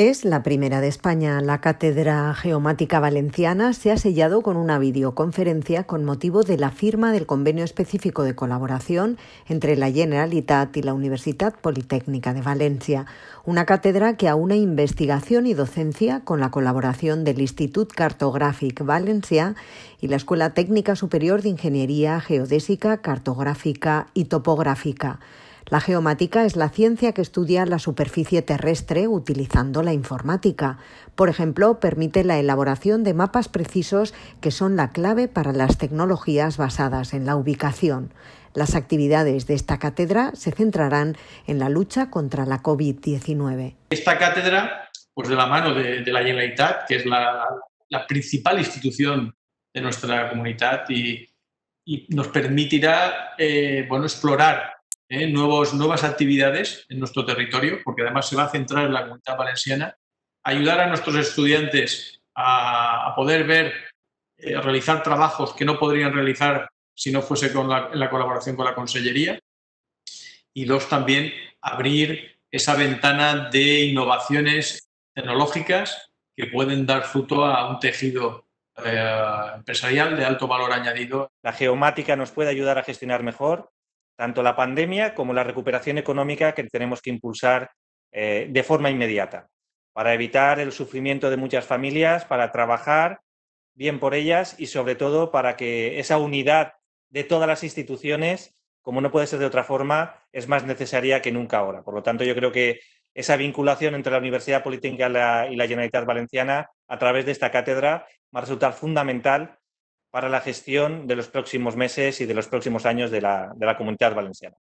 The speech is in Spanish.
Es la primera de España. La Cátedra Geomática Valenciana se ha sellado con una videoconferencia con motivo de la firma del convenio específico de colaboración entre la Generalitat y la Universidad Politécnica de Valencia. Una cátedra que aúna investigación y docencia con la colaboración del Institut Cartogràfic Valencia y la Escuela Técnica Superior de Ingeniería Geodésica, Cartográfica y Topográfica. La geomática es la ciencia que estudia la superficie terrestre utilizando la informática. Por ejemplo, permite la elaboración de mapas precisos que son la clave para las tecnologías basadas en la ubicación. Las actividades de esta cátedra se centrarán en la lucha contra la COVID-19. Esta cátedra, pues de la mano de, la Generalitat, que es la, principal institución de nuestra comunidad y, nos permitirá eh, bueno, explorar ¿eh? nuevos, nuevas actividades en nuestro territorio, porque además se va a centrar en la comunidad valenciana, ayudar a nuestros estudiantes a, poder ver, eh, realizar trabajos que no podrían realizar si no fuese con la, colaboración con la Consellería. Y dos, también abrir esa ventana de innovaciones tecnológicas que pueden dar fruto a un tejido eh, empresarial de alto valor añadido. La geomática nos puede ayudar a gestionar mejor tanto la pandemia como la recuperación económica que tenemos que impulsar eh, de forma inmediata, para evitar el sufrimiento de muchas familias, para trabajar bien por ellas y sobre todo para que esa unidad de todas las instituciones, como no puede ser de otra forma, es más necesaria que nunca ahora. Por lo tanto, yo creo que esa vinculación entre la Universidad Politécnica y la Generalitat Valenciana a través de esta cátedra va a resultar fundamental para la gestión de los próximos meses y de los próximos años de la, de la comunidad valenciana.